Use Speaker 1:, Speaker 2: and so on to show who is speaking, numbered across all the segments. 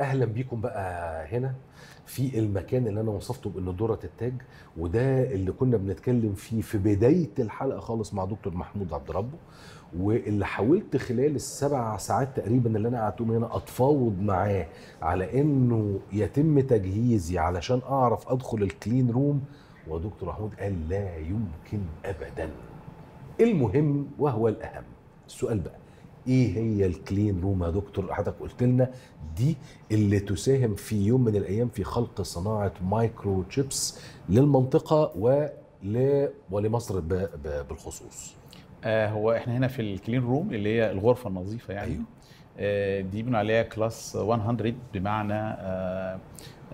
Speaker 1: اهلا بيكم بقى هنا في المكان اللي انا وصفته بانه دوره التاج وده اللي كنا بنتكلم فيه في بدايه الحلقه خالص مع دكتور محمود عبد ربه واللي حاولت خلال السبع ساعات تقريبا اللي انا قعدتهم هنا اتفاوض معاه على انه يتم تجهيزي علشان اعرف ادخل الكلين روم ودكتور محمود قال لا يمكن ابدا المهم وهو الاهم السؤال بقى ايه هي الكلين روم يا دكتور حضرتك قلت لنا دي اللي تساهم في يوم من الايام في خلق صناعه مايكرو تشيبس للمنطقه ول ولمصر بالخصوص
Speaker 2: آه هو احنا هنا في الكلين روم اللي هي الغرفه النظيفه يعني أيوه. آه دي بنقول عليها كلاس 100 بمعنى آه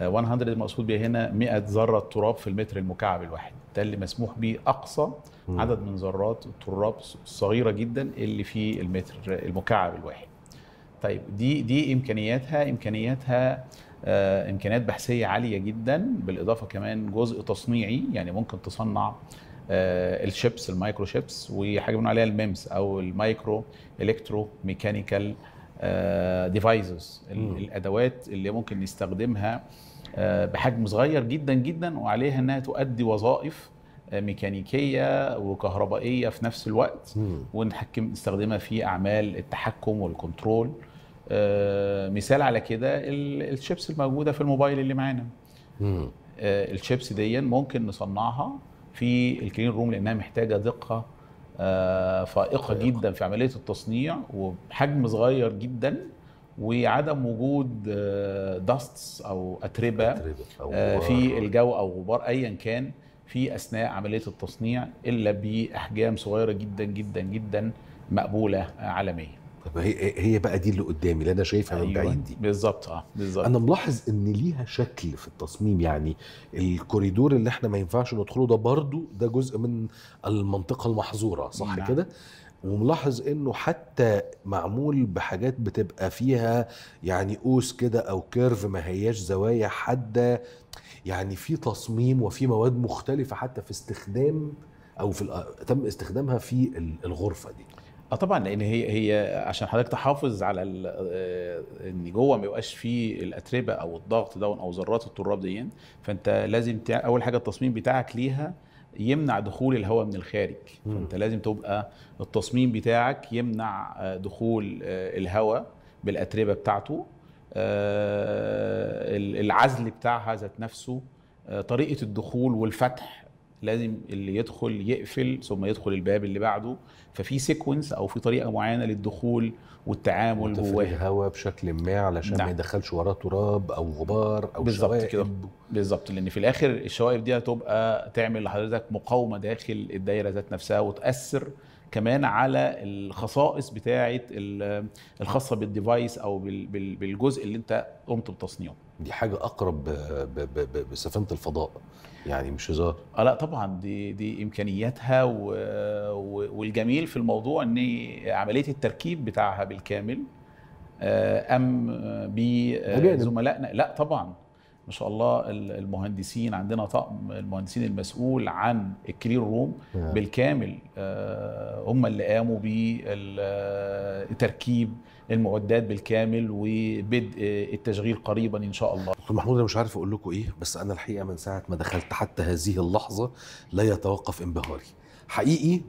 Speaker 2: 100 آه، المقصود بيه هنا 100 ذره تراب في المتر المكعب الواحد ده اللي مسموح به اقصى عدد من ذرات التراب الصغيره جدا اللي في المتر المكعب الواحد طيب دي دي امكانياتها امكانياتها آه امكانيات بحثيه عاليه جدا بالاضافه كمان جزء تصنيعي يعني ممكن تصنع آه الشيبس المايكرو شيبس وحاجه بنقول عليها الميمس او المايكرو الكترو ميكانيكال ديفايسز آه، الادوات اللي ممكن نستخدمها آه، بحجم صغير جدا جدا وعليها انها تؤدي وظائف آه، ميكانيكيه وكهربائيه في نفس الوقت ونحكم نستخدمها في اعمال التحكم والكنترول مثال على كده الشيبس الموجوده في الموبايل اللي معانا الشيبس دي ممكن نصنعها في الكلين روم لانها محتاجه دقه آه، فائقه جدا في عمليه التصنيع وبحجم صغير جدا وعدم وجود داستس آه، او اتربه, آه، في الجو او غبار ايا كان في اثناء عمليه التصنيع الا باحجام صغيره جدا جدا جدا مقبوله عالميا ما هي هي بقى دي اللي قدامي اللي انا شايفها أيوة. من بعيد دي بالظبط اه بالظبط انا
Speaker 1: ملاحظ ان ليها شكل في التصميم يعني الكوريدور اللي احنا ما ينفعش ندخله ده برضو ده جزء من المنطقه المحظوره صح نعم. كده وملاحظ انه حتى معمول بحاجات بتبقى فيها يعني قوس كده او كيرف ما هياش زوايا حاده يعني في تصميم وفي مواد مختلفه حتى في استخدام او في
Speaker 2: تم استخدامها
Speaker 1: في الغرفه دي
Speaker 2: اه طبعا لان هي هي عشان حضرتك تحافظ على آه، ان جوه ما يبقاش فيه الاتربه او الضغط ده او ذرات التراب دي فانت لازم اول حاجه التصميم بتاعك ليها يمنع دخول الهواء من الخارج فانت لازم تبقى التصميم بتاعك يمنع آه، دخول آه، الهواء بالاتربه بتاعته العزل بتاعها ذات نفسه طريقه الدخول والفتح لازم اللي يدخل يقفل ثم يدخل الباب اللي بعده ففي سيكونس او في طريقه معينه للدخول والتعامل هو الهواء بشكل ما علشان نعم. ما يدخلش وراه تراب او غبار او بالظبط كده بالظبط لان في الاخر الشوائب دي هتبقى تعمل لحضرتك مقاومه داخل الدايره ذات نفسها وتاثر كمان على الخصائص بتاعه الخاصه بالديفايس او بالجزء اللي انت قمت بتصنيعه دي حاجه اقرب بسفينه الفضاء يعني مش هزار آه لا طبعا دي دي امكانياتها و... والجميل في الموضوع ان عمليه التركيب بتاعها بالكامل آه، ام بزملائنا آه، لا طبعا ما شاء الله المهندسين عندنا طقم المهندسين المسؤول عن الكلين روم نعم. بالكامل آه، هم اللي قاموا بتركيب المعدات بالكامل وبدء التشغيل قريبا ان شاء الله دكتور محمود انا مش عارف اقول لكم
Speaker 1: ايه بس انا الحقيقه من ساعه ما دخلت حتى هذه اللحظه لا يتوقف انبهاري حقيقي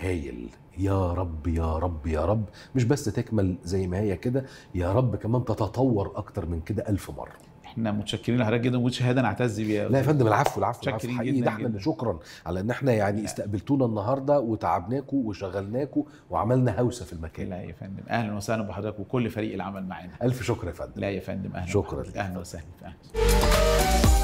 Speaker 1: هايل يا رب يا رب يا رب مش بس تكمل زي ما هي كده يا رب كمان تتطور اكتر من كده ألف مره
Speaker 2: احنا متشكرين لحضرتك جدا وشهاده
Speaker 1: نعتز بيها لا يا فندم العفو العفو العفو حقيقي ده احنا شكرا على ان احنا يعني استقبلتونا النهارده وتعبناكم وشغلناكم وعملنا هوسه في المكان لا يا فندم
Speaker 2: اهلا وسهلا بحضرتك وكل فريق العمل معانا الف شكر يا فندم لا يا فندم اهلا شكرا اهلا وسهلا